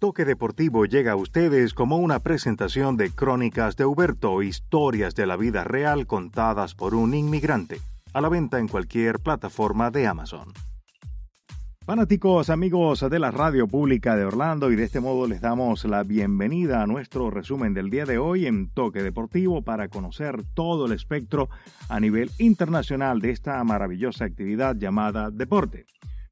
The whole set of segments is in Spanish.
Toque Deportivo llega a ustedes como una presentación de Crónicas de Huberto, historias de la vida real contadas por un inmigrante, a la venta en cualquier plataforma de Amazon. Fanáticos, amigos de la Radio Pública de Orlando, y de este modo les damos la bienvenida a nuestro resumen del día de hoy en Toque Deportivo para conocer todo el espectro a nivel internacional de esta maravillosa actividad llamada deporte.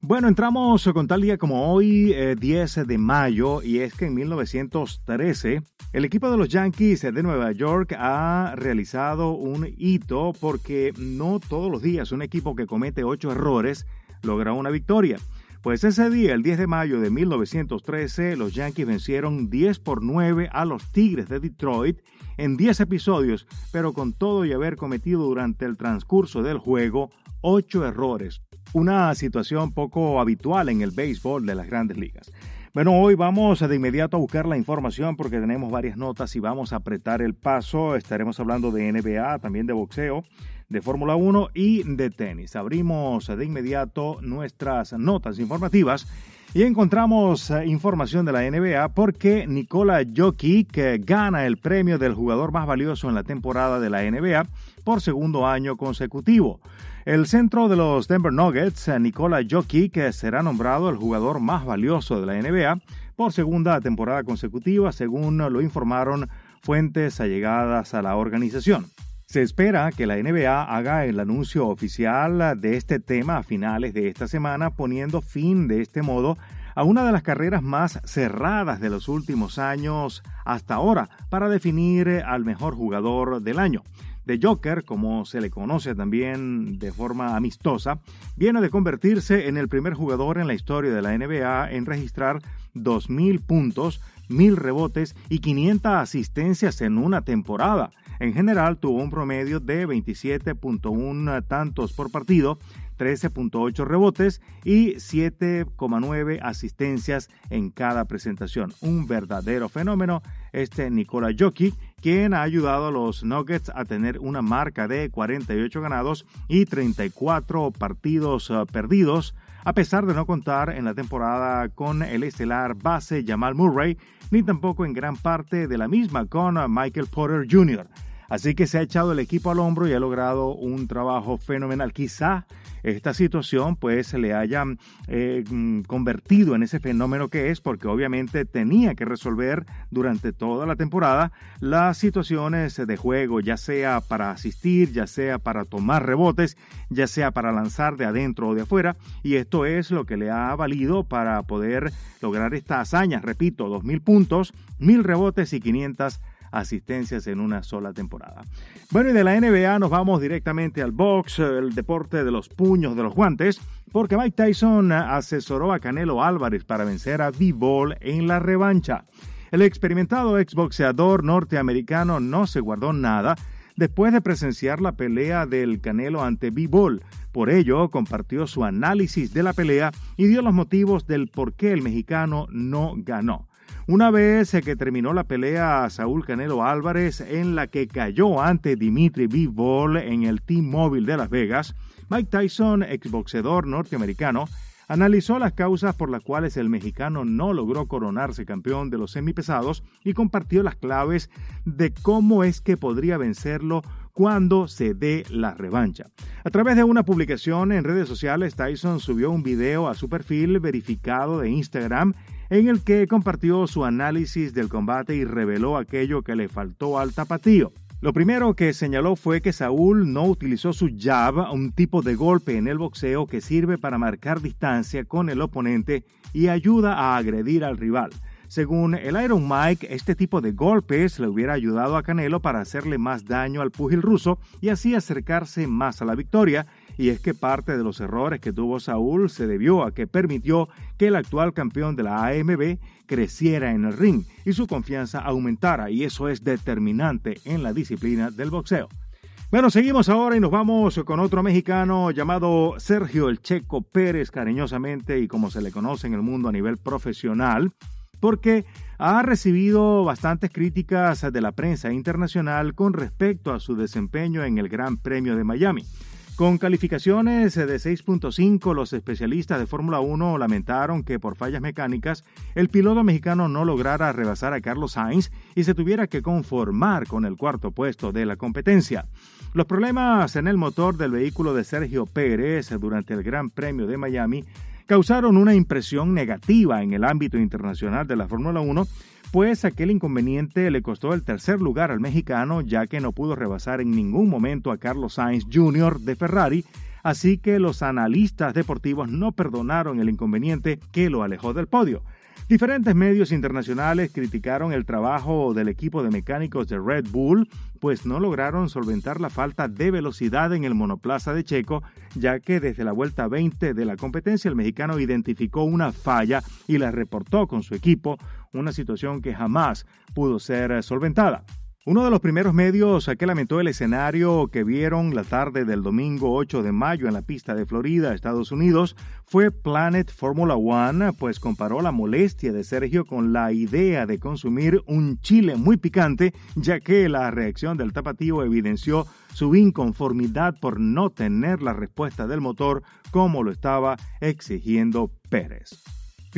Bueno, entramos con tal día como hoy, 10 eh, de mayo, y es que en 1913 el equipo de los Yankees de Nueva York ha realizado un hito porque no todos los días un equipo que comete ocho errores logra una victoria. Pues ese día, el 10 de mayo de 1913, los Yankees vencieron 10 por 9 a los Tigres de Detroit en 10 episodios, pero con todo y haber cometido durante el transcurso del juego 8 errores una situación poco habitual en el béisbol de las grandes ligas. Bueno, hoy vamos de inmediato a buscar la información porque tenemos varias notas y vamos a apretar el paso. Estaremos hablando de NBA, también de boxeo, de Fórmula 1 y de tenis. Abrimos de inmediato nuestras notas informativas y encontramos eh, información de la NBA porque Nikola Jokic eh, gana el premio del jugador más valioso en la temporada de la NBA por segundo año consecutivo. El centro de los Denver Nuggets, eh, Nikola Jokic, será nombrado el jugador más valioso de la NBA por segunda temporada consecutiva, según lo informaron fuentes allegadas a la organización. Se espera que la NBA haga el anuncio oficial de este tema a finales de esta semana, poniendo fin de este modo a una de las carreras más cerradas de los últimos años hasta ahora para definir al mejor jugador del año. The Joker, como se le conoce también de forma amistosa, viene de convertirse en el primer jugador en la historia de la NBA en registrar 2.000 puntos mil rebotes y 500 asistencias en una temporada. En general tuvo un promedio de 27.1 tantos por partido, 13.8 rebotes y 7.9 asistencias en cada presentación. Un verdadero fenómeno este Nikola Jokic, quien ha ayudado a los Nuggets a tener una marca de 48 ganados y 34 partidos eh, perdidos a pesar de no contar en la temporada con el estelar base Jamal Murray, ni tampoco en gran parte de la misma con Michael Porter Jr. Así que se ha echado el equipo al hombro y ha logrado un trabajo fenomenal. Quizá esta situación pues le haya eh, convertido en ese fenómeno que es porque obviamente tenía que resolver durante toda la temporada las situaciones de juego, ya sea para asistir, ya sea para tomar rebotes, ya sea para lanzar de adentro o de afuera. Y esto es lo que le ha valido para poder lograr esta hazaña. Repito, 2.000 puntos, 1.000 rebotes y 500 asistencias en una sola temporada. Bueno, y de la NBA nos vamos directamente al box, el deporte de los puños, de los guantes, porque Mike Tyson asesoró a Canelo Álvarez para vencer a b ball en la revancha. El experimentado exboxeador norteamericano no se guardó nada después de presenciar la pelea del Canelo ante B-Ball. Por ello, compartió su análisis de la pelea y dio los motivos del por qué el mexicano no ganó. Una vez que terminó la pelea a Saúl Canelo Álvarez, en la que cayó ante Dimitri Bivol en el Team Móvil de Las Vegas, Mike Tyson, exboxeador norteamericano, analizó las causas por las cuales el mexicano no logró coronarse campeón de los semipesados y compartió las claves de cómo es que podría vencerlo cuando se dé la revancha. A través de una publicación en redes sociales, Tyson subió un video a su perfil verificado de Instagram en el que compartió su análisis del combate y reveló aquello que le faltó al tapatío. Lo primero que señaló fue que Saúl no utilizó su jab, un tipo de golpe en el boxeo que sirve para marcar distancia con el oponente y ayuda a agredir al rival. Según el Iron Mike, este tipo de golpes le hubiera ayudado a Canelo para hacerle más daño al pugil ruso y así acercarse más a la victoria, y es que parte de los errores que tuvo Saúl se debió a que permitió que el actual campeón de la AMB creciera en el ring y su confianza aumentara y eso es determinante en la disciplina del boxeo. Bueno, seguimos ahora y nos vamos con otro mexicano llamado Sergio El Checo Pérez, cariñosamente y como se le conoce en el mundo a nivel profesional, porque ha recibido bastantes críticas de la prensa internacional con respecto a su desempeño en el Gran Premio de Miami. Con calificaciones eh, de 6.5, los especialistas de Fórmula 1 lamentaron que por fallas mecánicas el piloto mexicano no lograra rebasar a Carlos Sainz y se tuviera que conformar con el cuarto puesto de la competencia. Los problemas en el motor del vehículo de Sergio Pérez durante el Gran Premio de Miami causaron una impresión negativa en el ámbito internacional de la Fórmula 1, pues aquel inconveniente le costó el tercer lugar al mexicano ya que no pudo rebasar en ningún momento a Carlos Sainz Jr. de Ferrari, así que los analistas deportivos no perdonaron el inconveniente que lo alejó del podio. Diferentes medios internacionales criticaron el trabajo del equipo de mecánicos de Red Bull, pues no lograron solventar la falta de velocidad en el monoplaza de Checo, ya que desde la vuelta 20 de la competencia el mexicano identificó una falla y la reportó con su equipo, una situación que jamás pudo ser solventada. Uno de los primeros medios a que lamentó el escenario que vieron la tarde del domingo 8 de mayo en la pista de Florida, Estados Unidos, fue Planet Formula One, pues comparó la molestia de Sergio con la idea de consumir un chile muy picante, ya que la reacción del tapatío evidenció su inconformidad por no tener la respuesta del motor como lo estaba exigiendo Pérez.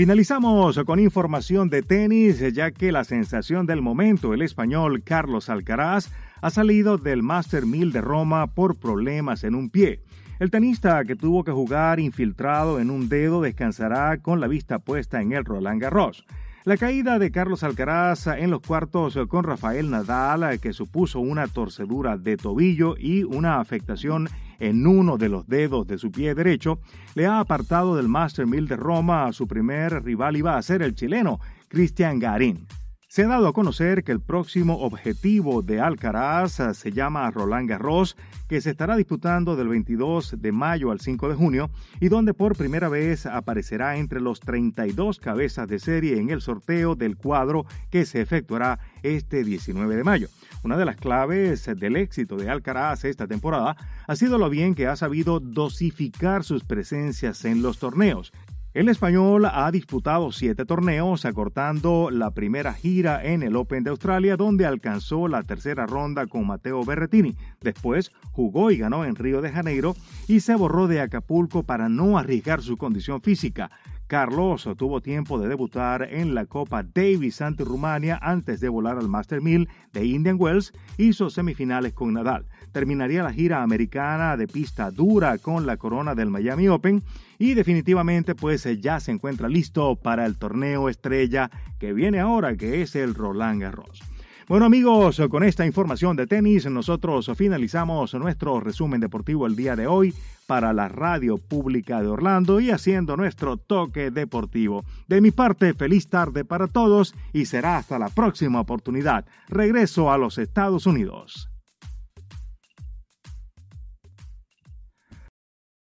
Finalizamos con información de tenis, ya que la sensación del momento, el español Carlos Alcaraz, ha salido del Master 1000 de Roma por problemas en un pie. El tenista que tuvo que jugar infiltrado en un dedo descansará con la vista puesta en el Roland Garros. La caída de Carlos Alcaraz en los cuartos con Rafael Nadal, eh, que supuso una torcedura de tobillo y una afectación en uno de los dedos de su pie derecho, le ha apartado del Master 1000 de Roma a su primer rival y va a ser el chileno, Cristian Garín. Se ha dado a conocer que el próximo objetivo de Alcaraz ah, se llama Roland Garros, que se estará disputando del 22 de mayo al 5 de junio y donde por primera vez aparecerá entre los 32 cabezas de serie en el sorteo del cuadro que se efectuará este 19 de mayo. Una de las claves del éxito de Alcaraz esta temporada ha sido lo bien que ha sabido dosificar sus presencias en los torneos. El español ha disputado siete torneos, acortando la primera gira en el Open de Australia, donde alcanzó la tercera ronda con Mateo Berretini. Después jugó y ganó en Río de Janeiro y se borró de Acapulco para no arriesgar su condición física. Carlos tuvo tiempo de debutar en la Copa Davis ante Rumania antes de volar al Master 1000 de Indian Wells. Hizo semifinales con Nadal. Terminaría la gira americana de pista dura con la corona del Miami Open. Y definitivamente pues ya se encuentra listo para el torneo estrella que viene ahora que es el Roland Garros. Bueno amigos, con esta información de tenis nosotros finalizamos nuestro resumen deportivo el día de hoy para la radio pública de Orlando y haciendo nuestro toque deportivo. De mi parte, feliz tarde para todos y será hasta la próxima oportunidad. Regreso a los Estados Unidos.